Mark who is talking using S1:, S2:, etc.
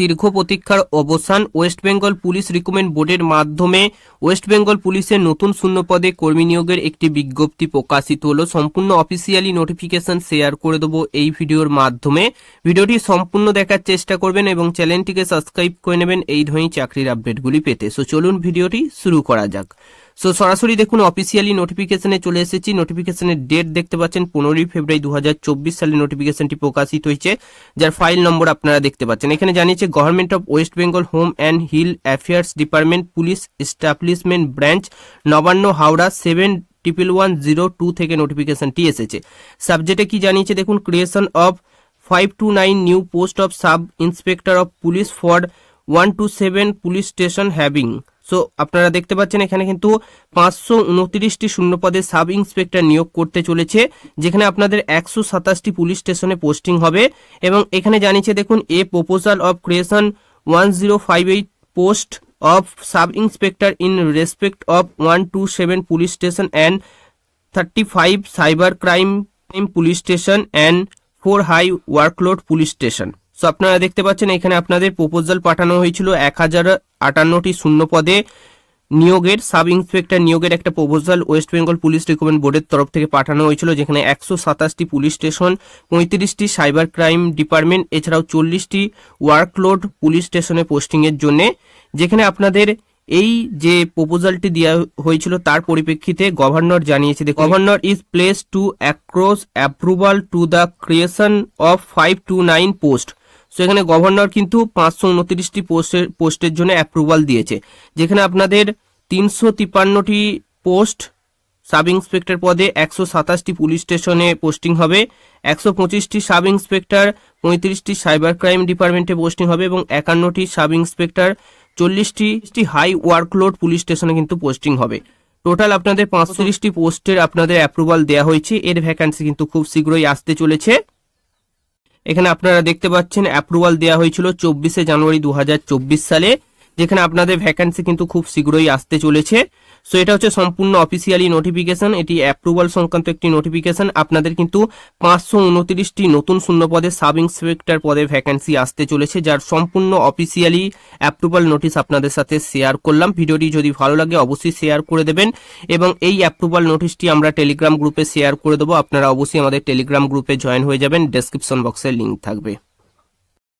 S1: দীর্ঘ প্রতীক্ষার অবসান ওয়েস্ট বেঙ্গল পুলিশ রিক্রুটমেন্ট বোর্ডের মাধ্যমে ওয়েস্ট বেঙ্গল পুলিশের নতুন শূন্য পদে কর্মী নিয়োগের একটি বিজ্ঞপ্তি প্রকাশিত হলো সম্পূর্ণ অফিসিয়ালি নোটিফিকেশন শেয়ার করে দেবো এই ভিডিওর মাধ্যমে ভিডিওটি সম্পূর্ণ দেখার চেষ্টা করবেন এবং চ্যানেলটিকে সাবস্ক্রাইব করে নেবেন এই ধরনের চাকরির আপডেটগুলি পেতে সো চলুন ভিডিওটি শুরু করা যাক সো সরাসরি দেখুন অফিসিয়ালি নোটিফিকেশনে চলে এসেছি নোটিফিকেশনের ডেট দেখতে পাচ্ছেন পনেরোই ফেব্রুয়ারি দু সালে নোটিফিকেশনটি প্রকাশিত হয়েছে যার ফাইল নম্বর আপনারা দেখতে পাচ্ছেন এখানে জানিয়েছে government of West Bengal home and hill affairs department police establishment branch Nabanna Howrah seven triple one zero two থেকে নোটিফিকেশনটি এসেছে সাবজেক্টে কি জানিয়েছে দেখুন creation of five two nine new post of sub inspector of police for one two seven police station having so আপনারা দেখতে পাচ্ছেন এখানে কিন্তু পাঁচশো উনত্রিশটি শূন্যপদে সাব ইন্সপেক্টর নিয়োগ করতে চলেছে যেখানে আপনাদের একশো সাতাশটি পুলিশ স্টেশনে পোস্টিং হবে এবং এখানে জানিয়েছে দেখুন a proposal of creation one zero five eight post of sub inspector in respect of one two seven police station and thirty five cyber crime police station and four high workload police station so আপনারা দেখতে পাচ্ছেন এখানে আপনাদের proposal পাঠানো হয়েছিল এক হাজার আটান্নটি শূন্য পদে নিয়োগের সাব ইন্সপেক্টর নিয়োগের একটা proposal West Bengal police recruitment বোর্ডের তরফ থেকে পাঠানো হয়েছিল যেখানে একশো সাতাশটি পুলিশ স্টেশন পঁয়ত্রিশটি সাইবার ক্রাইম ডিপার্টমেন্ট এছাড়াও চল্লিশটি ওয়ার্কলোড পুলিশ স্টেশনে পোস্টিংয়ের জন্য যেখানে আপনাদের এই যে প্রপোজালটি দেওয়া হয়েছিল তার পরিপ্রেক্ষিতে গভর্নর জানিয়েছে governor is place to across approval to the creation of five two nine post so এখানে গভর্নর কিন্তু পাঁচশো উনত্রিশটি পোস্টের পোস্টের জন্য অ্যাপ্রুভাল দিয়েছে যেখানে আপনাদের তিনশো তিপ্পান্নটি পোস্ট সাব ইন্সপেক্টর পদে একশো সাতাশটি পুলিশ স্টেশনে পোস্টিং হবে একশো পঁচিশটি সাব ইন্সপেক্টর পঁয়ত্রিশটি সাইবার ক্রাইম ডিপার্টমেন্টে পোস্টিং হবে এবং একান্নটি সাব ইন্সপেক্টর চল্লিশটি হাই ওয়ার্কলোড পুলিশ স্টেশনে কিন্তু পোস্টিং হবে টোটাল আপনাদের পাঁচচল্লিশটি পোস্টের আপনাদের অ্যাপ্রুভাল দেওয়া হয়েছে এর ভ্যাকান্সি কিন্তু খুব শীঘ্রই আসতে চলেছে এখানে আপনারা দেখতে পাচ্ছেন অ্যাপ্রুভাল দেওয়া হয়েছিল চব্বিশে জানুয়ারি দু সালে যেখানে আপনাদের ভ্যাকান্সি কিন্তু খুব শীঘ্রই আসতে চলেছে সো এটা হচ্ছে সম্পূর্ণ অফিসিয়ালি নোটিফিকেশন এটি অ্যাপ্রুভাল সংক্রান্ত একটি নোটিফিকেশন আপনাদের কিন্তু পাঁচশো উনত্রিশটি নতুন শূন্য পদে সাব ইন্সপেক্টর পদে ভ্যাকান্সি আসতে চলেছে যার সম্পূর্ণ অফিসিয়ালি অ্যাপ্রুভাল নোটিশ আপনাদের সাথে শেয়ার করলাম ভিডিওটি যদি ভালো লাগে অবশ্যই শেয়ার করে দেবেন এবং এই অ্যাপ্রুভাল নোটিশটি আমরা টেলিগ্রাম গ্রুপে শেয়ার করে দেবো আপনারা অবশ্যই আমাদের টেলিগ্রাম গ্রুপে জয়েন হয়ে যাবেন ডেসক্রিপশন বক্সের লিঙ্ক থাকবে